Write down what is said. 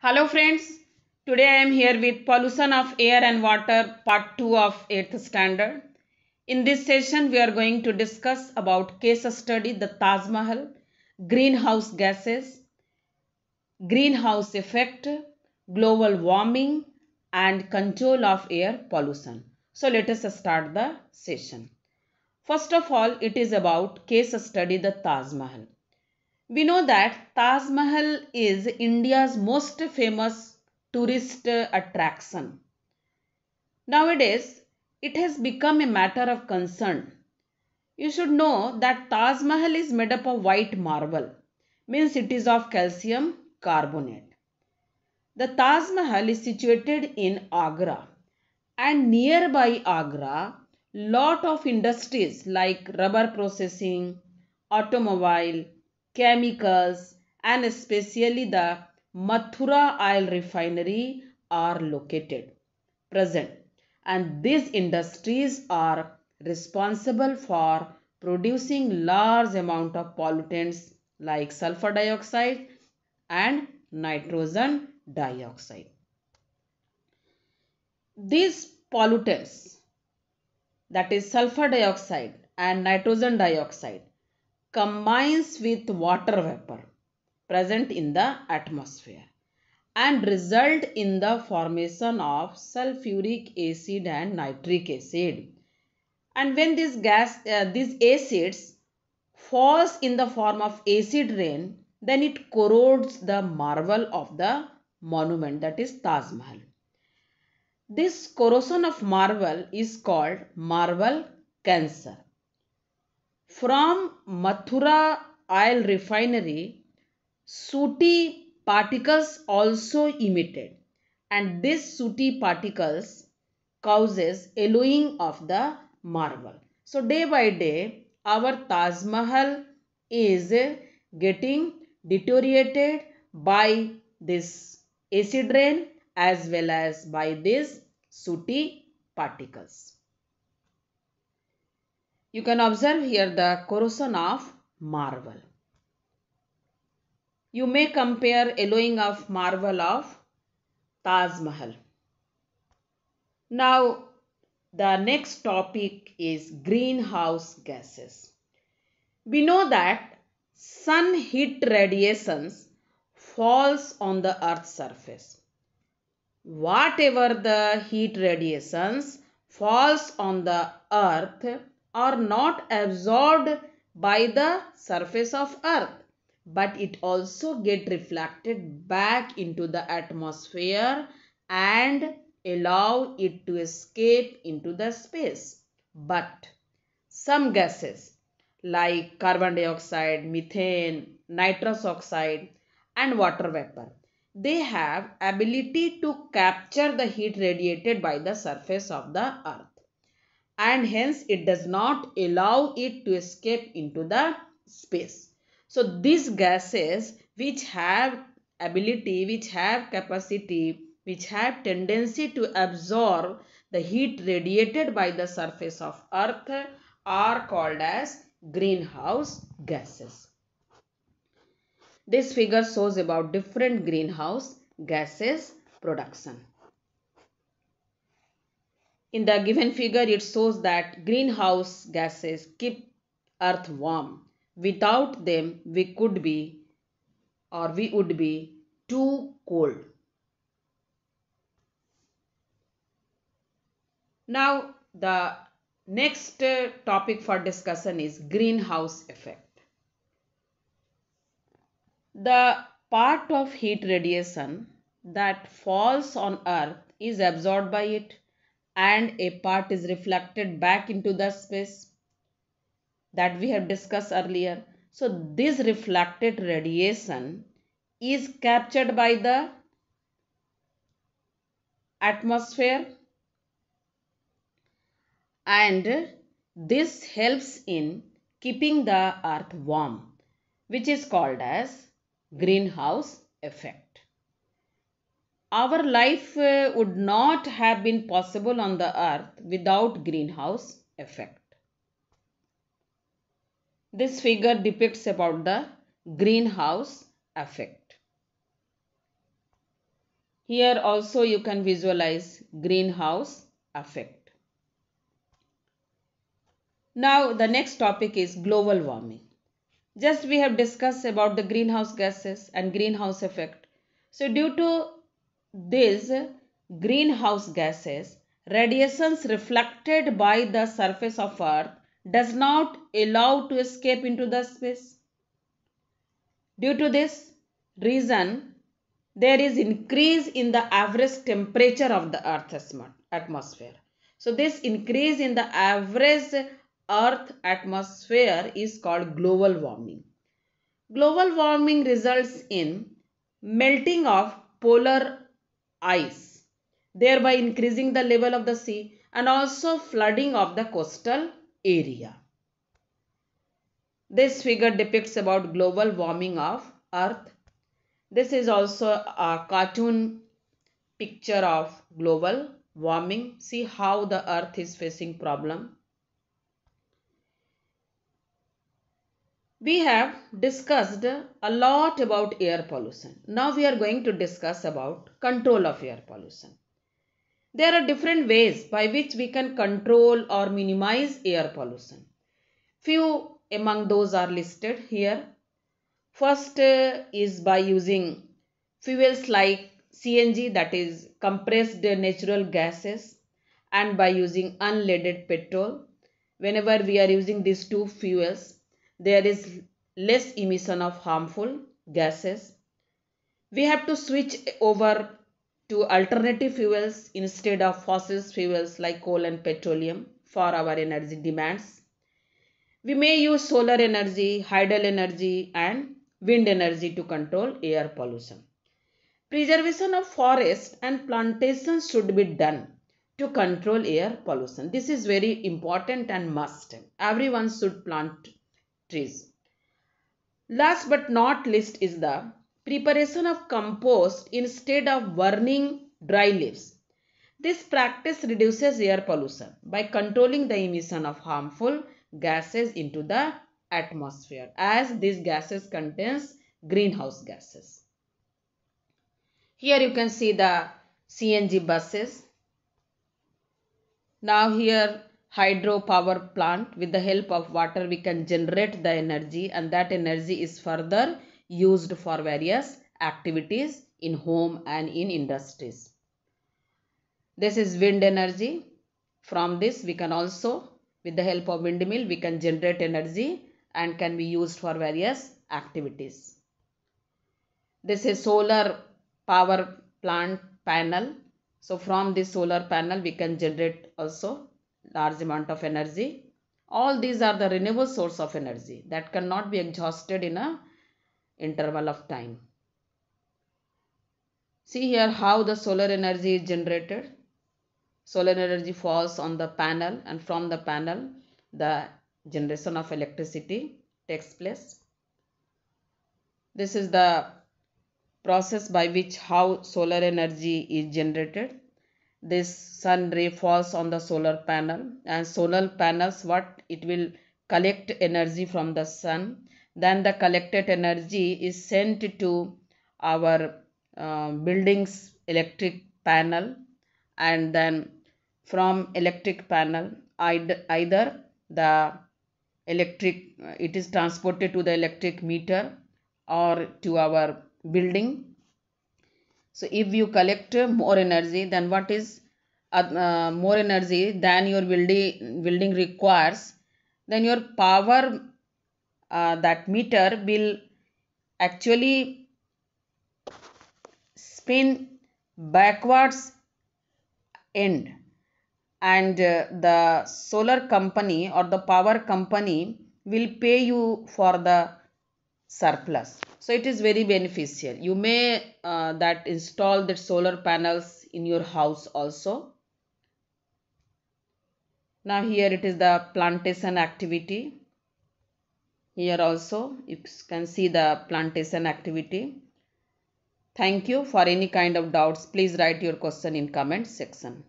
Hello friends, today I am here with pollution of air and water part 2 of 8th standard. In this session we are going to discuss about case study the Taj Mahal, greenhouse gases, greenhouse effect, global warming and control of air pollution. So let us start the session. First of all it is about case study the Taj Mahal. We know that Taj Mahal is India's most famous tourist attraction. Nowadays, it has become a matter of concern. You should know that Taj Mahal is made up of white marble, means it is of calcium carbonate. The Taj Mahal is situated in Agra and nearby Agra, lot of industries like rubber processing, automobile, chemicals and especially the Mathura oil refinery are located present and these industries are responsible for producing large amount of pollutants like sulfur dioxide and nitrogen dioxide. These pollutants that is sulfur dioxide and nitrogen dioxide combines with water vapor present in the atmosphere and result in the formation of sulfuric acid and nitric acid. And when this gas, uh, these acids falls in the form of acid rain, then it corrodes the marble of the monument that is Taj Mahal. This corrosion of marble is called marble cancer. From Mathura oil refinery, sooty particles also emitted and this sooty particles causes yellowing of the marble. So day by day our Taj Mahal is getting deteriorated by this acid rain as well as by this sooty particles. You can observe here the corrosion of marble. You may compare yellowing of marble of Taj Mahal. Now, the next topic is greenhouse gases. We know that sun heat radiations falls on the earth's surface. Whatever the heat radiations falls on the earth are not absorbed by the surface of earth but it also get reflected back into the atmosphere and allow it to escape into the space. But some gases like carbon dioxide, methane, nitrous oxide and water vapor, they have ability to capture the heat radiated by the surface of the earth and hence it does not allow it to escape into the space. So these gases which have ability, which have capacity, which have tendency to absorb the heat radiated by the surface of earth are called as greenhouse gases. This figure shows about different greenhouse gases production. In the given figure, it shows that greenhouse gases keep earth warm. Without them, we could be or we would be too cold. Now, the next uh, topic for discussion is greenhouse effect. The part of heat radiation that falls on earth is absorbed by it and a part is reflected back into the space that we have discussed earlier. So this reflected radiation is captured by the atmosphere and this helps in keeping the earth warm which is called as greenhouse effect. Our life uh, would not have been possible on the earth without greenhouse effect. This figure depicts about the greenhouse effect. Here also you can visualize greenhouse effect. Now the next topic is global warming. Just we have discussed about the greenhouse gases and greenhouse effect. So due to these greenhouse gases, radiations reflected by the surface of earth does not allow to escape into the space. Due to this reason, there is increase in the average temperature of the Earth's atmosphere. So this increase in the average Earth atmosphere is called global warming. Global warming results in melting of polar ice, thereby increasing the level of the sea and also flooding of the coastal area. This figure depicts about global warming of earth. This is also a cartoon picture of global warming. See how the earth is facing problem We have discussed a lot about air pollution. Now we are going to discuss about control of air pollution. There are different ways by which we can control or minimize air pollution. Few among those are listed here. First uh, is by using fuels like CNG that is compressed natural gases and by using unleaded petrol. Whenever we are using these two fuels there is less emission of harmful gases. We have to switch over to alternative fuels instead of fossil fuels like coal and petroleum for our energy demands. We may use solar energy, hydel energy and wind energy to control air pollution. Preservation of forests and plantations should be done to control air pollution. This is very important and must. Everyone should plant trees. Last but not least is the preparation of compost instead of burning dry leaves. This practice reduces air pollution by controlling the emission of harmful gases into the atmosphere as these gases contains greenhouse gases. Here you can see the CNG buses. Now here hydropower plant with the help of water we can generate the energy and that energy is further used for various activities in home and in industries. This is wind energy. From this we can also with the help of windmill we can generate energy and can be used for various activities. This is solar power plant panel. So from this solar panel we can generate also large amount of energy. All these are the renewable source of energy that cannot be exhausted in a interval of time. See here how the solar energy is generated. Solar energy falls on the panel and from the panel the generation of electricity takes place. This is the process by which how solar energy is generated this sun ray falls on the solar panel and solar panels what it will collect energy from the sun then the collected energy is sent to our uh, buildings electric panel and then from electric panel either the electric it is transported to the electric meter or to our building so if you collect more energy then what is uh, uh, more energy than your building, building requires then your power uh, that meter will actually spin backwards end and uh, the solar company or the power company will pay you for the surplus so it is very beneficial you may uh, that install the solar panels in your house also now here it is the plantation activity here also you can see the plantation activity thank you for any kind of doubts please write your question in comment section